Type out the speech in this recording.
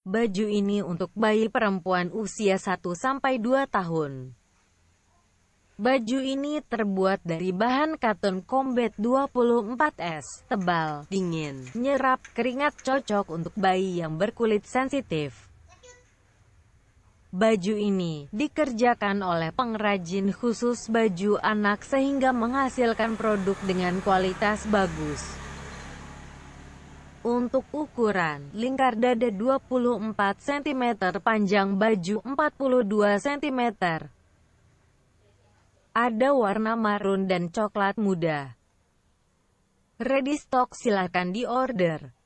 Baju ini untuk bayi perempuan usia 1-2 tahun. Baju ini terbuat dari bahan katun Combat 24S, tebal, dingin, nyerap keringat cocok untuk bayi yang berkulit sensitif. Baju ini dikerjakan oleh pengrajin khusus baju anak sehingga menghasilkan produk dengan kualitas bagus. Untuk ukuran, lingkar dada 24 cm, panjang baju 42 cm. Ada warna marun dan coklat muda. Ready stock silahkan diorder.